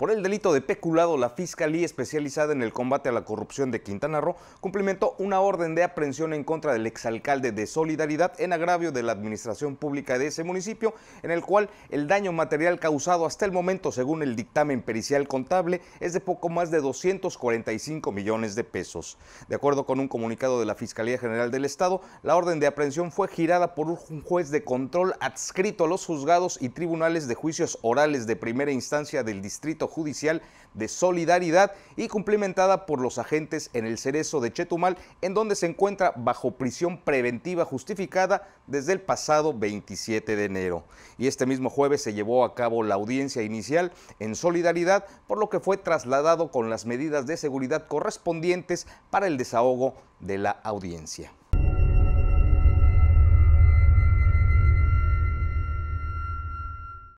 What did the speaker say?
Por el delito de peculado, la Fiscalía Especializada en el Combate a la Corrupción de Quintana Roo cumplimentó una orden de aprehensión en contra del exalcalde de Solidaridad en agravio de la administración pública de ese municipio, en el cual el daño material causado hasta el momento, según el dictamen pericial contable, es de poco más de 245 millones de pesos. De acuerdo con un comunicado de la Fiscalía General del Estado, la orden de aprehensión fue girada por un juez de control adscrito a los juzgados y tribunales de juicios orales de primera instancia del Distrito Judicial de Solidaridad y cumplimentada por los agentes en el Cerezo de Chetumal, en donde se encuentra bajo prisión preventiva justificada desde el pasado 27 de enero. Y este mismo jueves se llevó a cabo la audiencia inicial en Solidaridad, por lo que fue trasladado con las medidas de seguridad correspondientes para el desahogo de la audiencia.